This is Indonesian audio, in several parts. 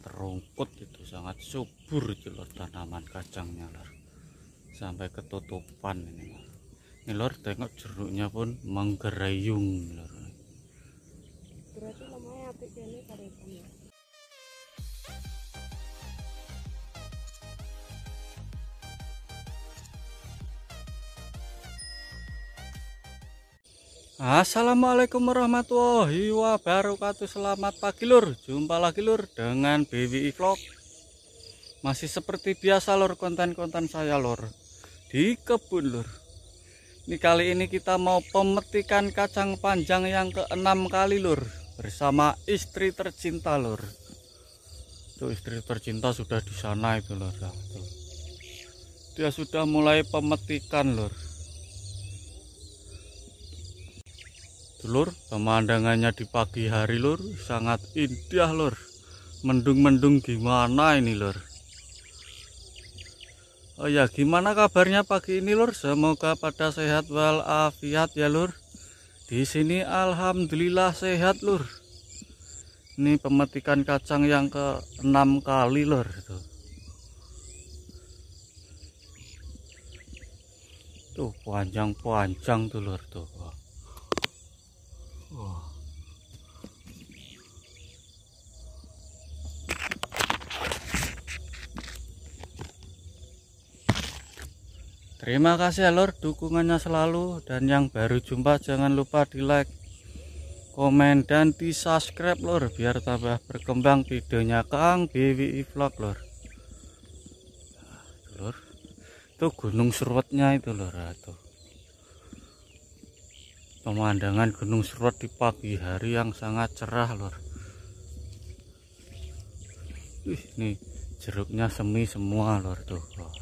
sangat itu sangat subur itu lor tanaman kacangnya lor sampai ketutupan ini lor ini lor tengok jeruknya pun menggerayung lor berarti ini Assalamualaikum warahmatullahi wabarakatuh Selamat pagi lur Jumpa lagi lur dengan BWI Vlog Masih seperti biasa lur konten-konten saya lur Di kebun lur Ini kali ini kita mau pemetikan kacang panjang yang keenam kali lur Bersama istri tercinta lur Itu istri tercinta sudah di sana itu lur Dia sudah mulai pemetikan lur Lur, pemandangannya di pagi hari, Lur, sangat indah, Lur. Mendung-mendung gimana ini, Lur? Oh ya, gimana kabarnya pagi ini, Lur? Semoga pada sehat walafiat ya, Lur. Di sini alhamdulillah sehat, Lur. Ini pemetikan kacang yang ke-6 kali, Lur, tuh. tuh panjang-panjang tuh lur tuh Terima kasih lor dukungannya selalu dan yang baru jumpa jangan lupa di like, komen dan di subscribe lor biar tambah berkembang videonya Kang BWI Vlog Lor Lor, itu gunung serwetnya itu lor tuh. Pemandangan gunung serwet di pagi hari yang sangat cerah lor. Wih, nih jeruknya semi semua lor tuh. Lor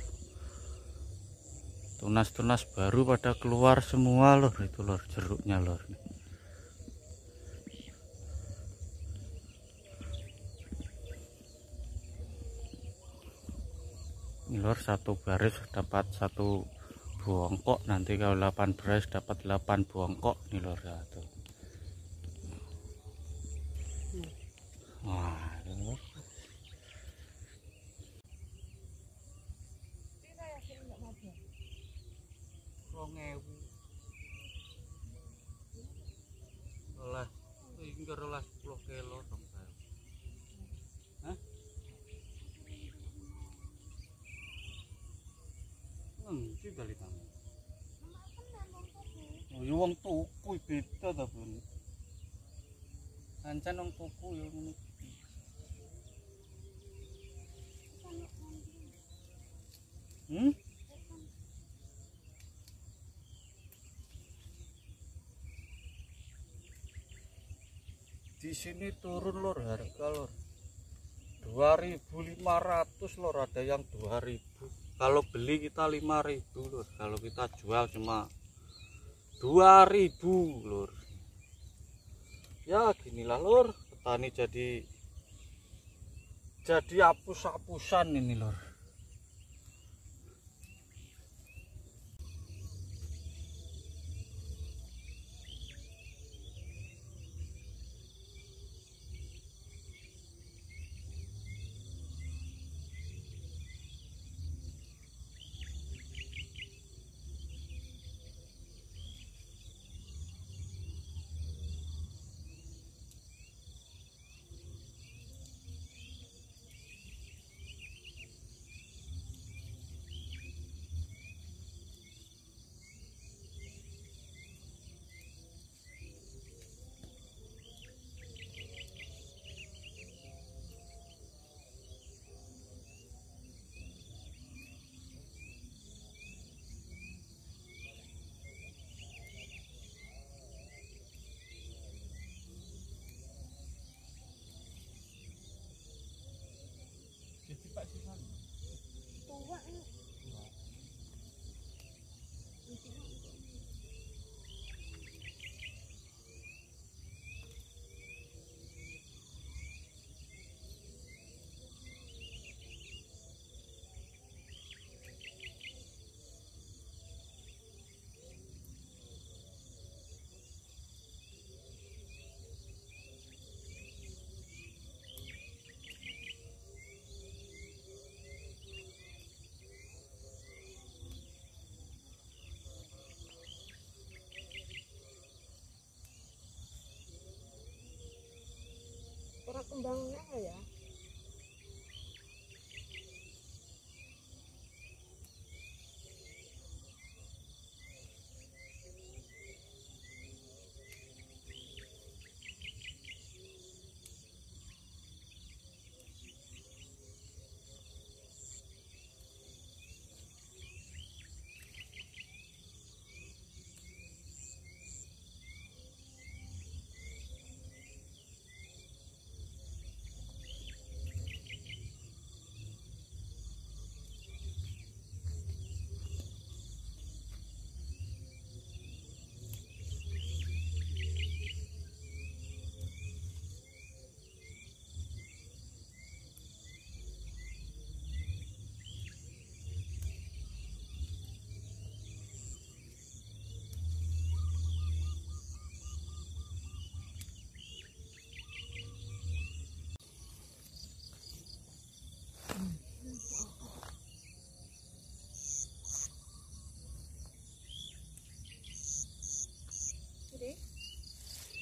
tunas-tunas baru pada keluar semua loh itu lor jeruknya lor ini lor satu baris dapat satu buangkok nanti kalau 8 baris dapat 8 buangkok ini lor satu ya, wah ini a lot of time. Huh? Ang tigali kami. Oh, yung ya wang tukoy pita tapon. Ancan wang tukoy ya ini. Hmm? di sini turun lor harga lor 2500 lor ada yang 2000 kalau beli kita 5000 lor kalau kita jual cuma 2000 lor ya ginilah lor petani jadi jadi hapus-hapusan ini lor 当那个人。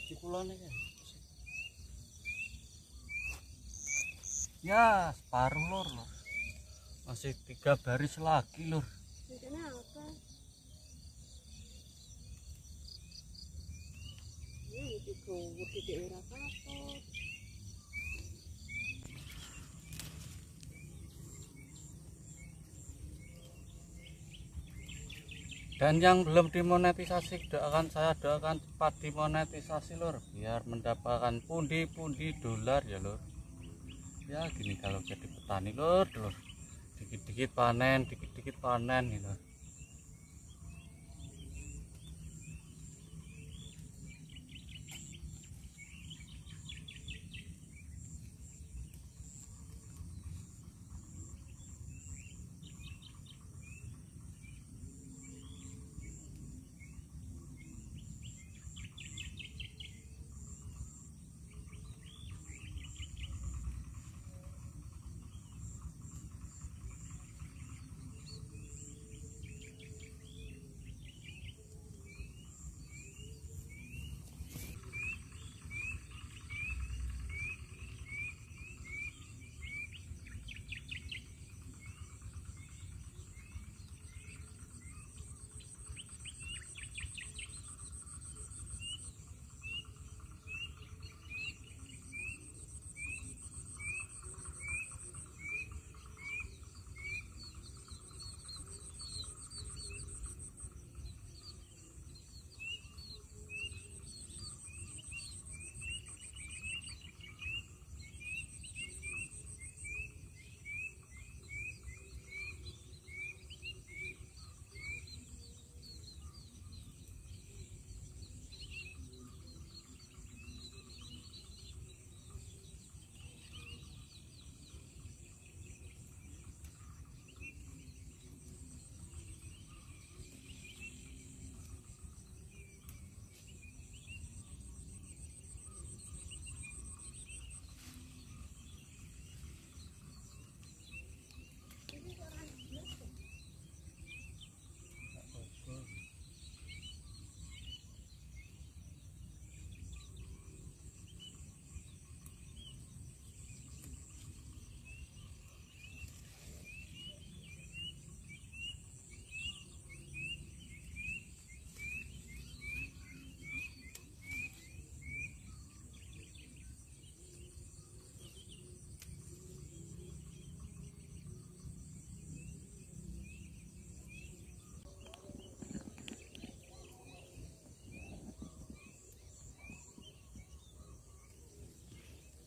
di pulau ya separuh lor lor masih tiga baris lagi lor Oh, di daerah kapot. dan yang belum dimonetisasi doakan saya doakan cepat dimonetisasi lor biar mendapatkan pundi-pundi dolar ya lor ya gini kalau jadi petani lor dikit-dikit panen dikit-dikit panen gitu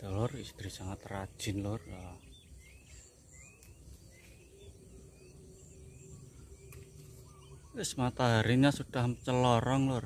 gitu lor istri sangat rajin lor Terus ya. mataharinya sudah celorong lor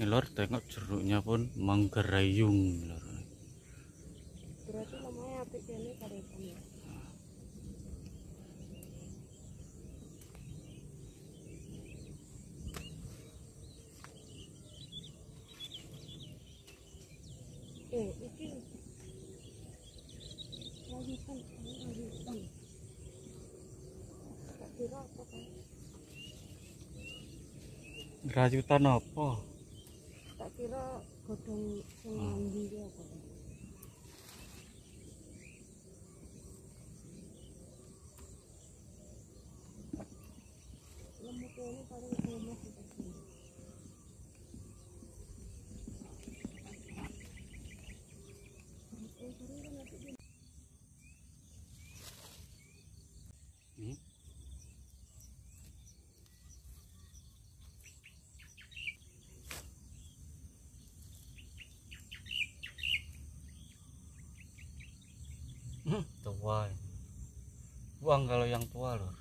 ini lor tengok jeruknya pun menggerayung lor berarti namanya api ini pada ikannya eh iki lagi apa kan? apa kira godhong sing hmm. ngambi iki apa? Lemu tua buang kalau yang tua loh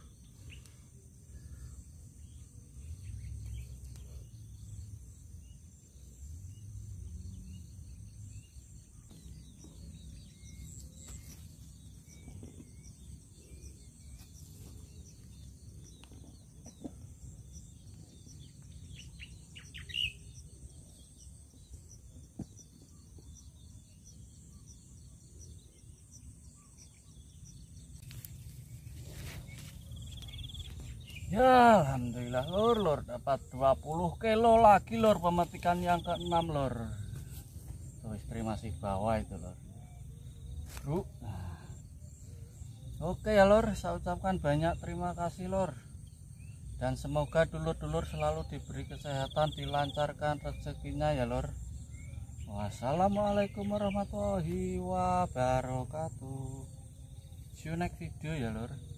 Ya Alhamdulillah lor lor dapat 20 kilo lagi lor pemetikan yang ke-6 lor Tuh istri masih bawa itu lor Bro. Nah. Oke ya lor saya ucapkan banyak terima kasih lor Dan semoga dulur-dulur selalu diberi kesehatan dilancarkan rezekinya ya lor Wassalamualaikum warahmatullahi wabarakatuh See you next video ya lor